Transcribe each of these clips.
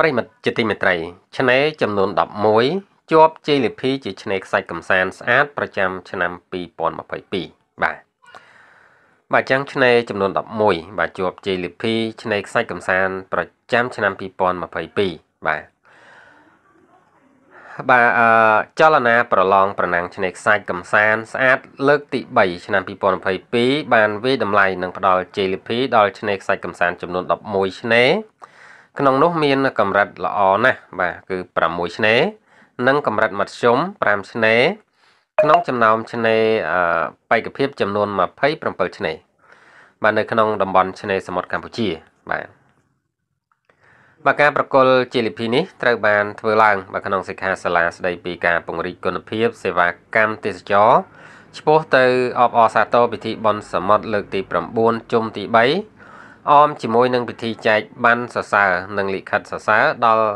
ប្រិមិត្តជាទីមេត្រី ឆ្នេរចំនួន11ជាប់ជាលិភីជាឆ្នេរខ្សាច់កំសាន្តស្អាតប្រចាំឆ្នាំ2022បាទបាទចឹងឆ្នេរចំនួន11បាទជាប់ជាលិភីឆ្នេរខ្សាច់កំសាន្តប្រចាំឆ្នាំ2022បាទបាទអឺចលនាប្រឡងប្រណាំងឆ្នេរខ្សាច់កំសាន្តស្អាតលើកទី3ឆ្នាំ2022បានវាយតម្លៃនិងផ្ដល់ជ័យលាភីដល់ឆ្នេរខ្សាច់កំសាន្តចំនួន11ឆ្នេរក្នុងនោះ មាន កម្រិតល្អណាស់បាទគឺ6ឆ្នេរនិងកម្រិតមធ្យម5ឆ្នេរក្នុងចំណោមឆ្នេរបេក្ខភាពចំនួន27ឆ្នេរបាទនៅ ក្នុងតំបន់ឆ្នេរសមុទ្រកម្ពុជាបាទបាទការប្រកល់ជាលិភីនេះត្រូវបាន ធ្វើឡើងបាទក្នុងសិក្ខាសាលាស្ដីពីការពង្រីកគុណភាពសេវាកម្មទេសចរឆ្ពោះទៅអបអសាទរពិធីបុណ្យសមុទ្រលើកទី9ជុំទី3អមជាមួយនឹងពិធីចែកប័ណ្ណសរសើរនិងលិខិតសរសើរដល់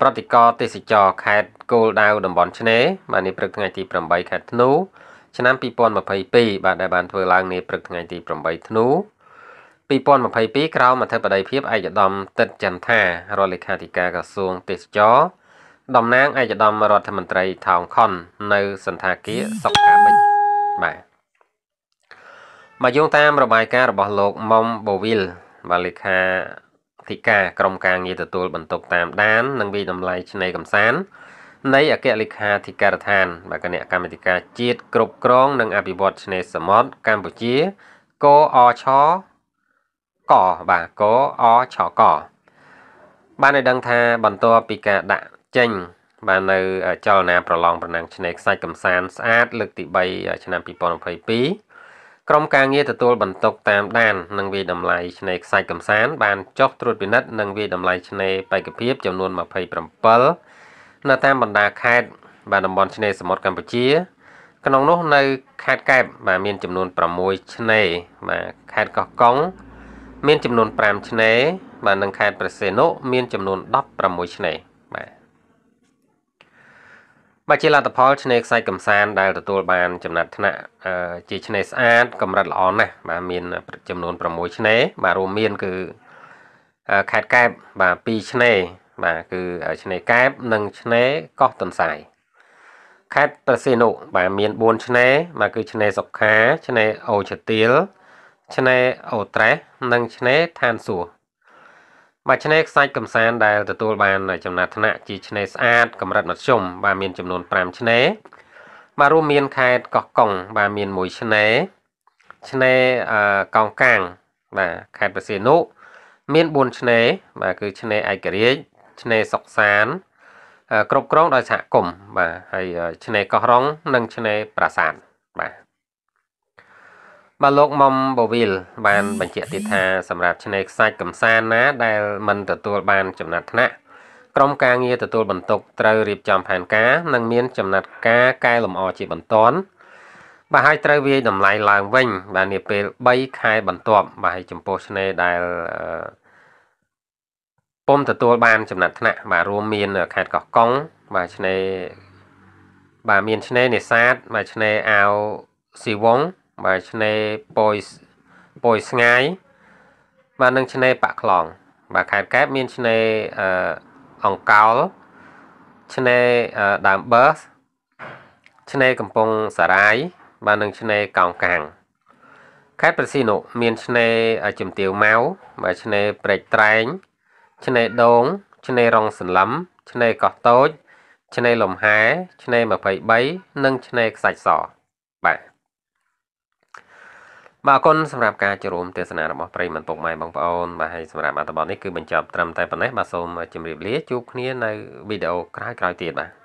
ប្រតិករទេសចរខេត្តគោលដៅតំបន់ឆ្នេរបាទនេះព្រឹកថ្ងៃទី8ខែធ្នូឆ្នាំ2022បាទដែលបានធ្វើឡើងនេះព្រឹកថ្ងៃទី8ធ្នូ2022ក្រោមអធិបតីភាពឯកឧត្តមតិតចន្ទថារដ្ឋលេខាធិការក្រសួងទេសចរតំណាងឯកឧត្តមរដ្ឋមន្ត្រីថោងខុននៅសន្តាគារសុខាបិចបាទមកយោងតាមរបាយការណ៍របស់លោកមុំបូវីលបាទលេខាធិការក្រមការងារទទួលបន្ទុកតាម ដាននិងវិតម្លៃឆ្នៃកំសាន្តនៃអគ្គលេខាធិការដ្ឋានបាទគណៈកម្មាធិការជាតិគ្រប់គ្រងនិងអភិវឌ្ឍឆ្នេរសមុទ្រកម្ពុជាកអឆកបាទកអឆកបានឲ្យដឹងថាបន្ទាប់ពីការដាក់ចេញ បាននៅចលនាប្រឡងប្រណាំងឆ្នេរខ្សាច់កំសាន្តស្អាត លើកទី3ឆ្នាំ2022ក្រុមការងារទទួលបន្ទុកតាមដាន និងវិយតម្លៃឆ្នេរខ្សាច់កំសាន្តបានចុះត្រួតពិនិត្យនិងវិយតម្លៃឆ្នេរបេក្ខភាពចំនួន27នៅតាមបណ្ដាខេត្តបាទតំបន់ឆ្នេរសមុទ្រកម្ពុជាក្នុងនោះនៅខេត្តកែបបាទមាន ចំនួន6ឆ្នេរបាទខេត្តកោះកុងមានចំនួន5ឆ្នេរបាទនិងខេត្តព្រះសីហនុមានចំនួន16ឆ្នេរបាទជាលទ្ធផលឆ្នេរខ្សាច់កំសាន្តដែលទទួលបានចំណាត់ថ្នាក់ជាឆ្នេរស្អាតកម្រិតល្អណាស់បាទមានចំនួន6ឆ្នេរបាទរួមមានគឺខេត្តកែបបាទ2ឆ្នេរបាទគឺឆ្នេរកែបនិងឆ្នេរកោះតន្សាយខេត្តប្រសិនុបាទមាន4ឆ្នេរបាទគឺឆ្នេរសុខាឆ្នេរអូឈើទៀលឆ្នេរអូត្រេសនិងឆ្នេរឋានសួគ៌មកឆ្នេរខ្សាច់កំសាន្តដែលទទួលបាន ចំណាត់ថ្នាក់ជាឆ្នេរស្អាតកម្រិតមធ្យមបាទមានចំនួន5ឆ្នេរបាទរួមមានខេត្តកោះកុងបាទមាន1ឆ្នេរឆ្នេរកោងកាងបាទខេត្តបរសេនុមាន4ឆ្នេរបាទគឺឆ្នេរឯករាជ្យឆ្នេរសុកសានគ្រប់គ្រងដោយសហគមន៍បាទហើយឆ្នេរកោះរ៉ុងនិងឆ្នេរប្រាសាទបាទលោកមុំបូវីល បានបញ្ជាក់ទៀតថាសម្រាប់ឆ្នេរខ្សាច់កំសាន្តណា ដែលមិនទទួលបានចំណាត់ថ្នាក់ក្រុមការងារទទួលបន្ទុកត្រូវរៀបចំផែនការនិងមានចំណាត់ការកែលម្អជាបន្ទាន់បាទហើយត្រូវវាយតម្លៃឡើងវិញ បាទនាពេល3ខែបន្ទាប់បាទចំពោះឆ្នេរដែលពុំទទួល បានចំណាត់ថ្នាក់បាទរួមមានខេត្តកោះកុងបាទឆ្នេរបាទមានឆ្នេរនេសាទបាទឆ្នេរអាវស៊ីវងបាទឆ្នេរប៉ោយប៉ោយស្ងាយ បាទនឹងឆ្នេរបាក់ខ្លងបាទខេត្តកែបមានឆ្នេរអអង្កោលឆ្នេរដើមបឺសឆ្នេរកំពង់សារាយបាទនឹងឆ្នេរកោងកាំងខេត្តប្រស៊ីនុមានឆ្នេរជំទាវម៉ៅបាទឆ្នេរព្រែកត្រែងឆ្នេរដូងឆ្នេររងសន្លឹមឆ្នេរកោះតូច ឆ្នេរលំហែឆ្នេរ23និងឆ្នេរខ្សាច់សបាទបាទអរគុណសម្រាប់ការចូលរួមទេសនារបស់ប្រិយមិត្តពុកម៉ែបងប្អូនបាទហើយសម្រាប់អត្ថបទនេះគឺបញ្ចប់ត្រឹមតែប៉ុណ្ណេះបាទសូមជម្រាបលាជួបគ្នានៅវីដេអូក្រោយៗទៀតបាទ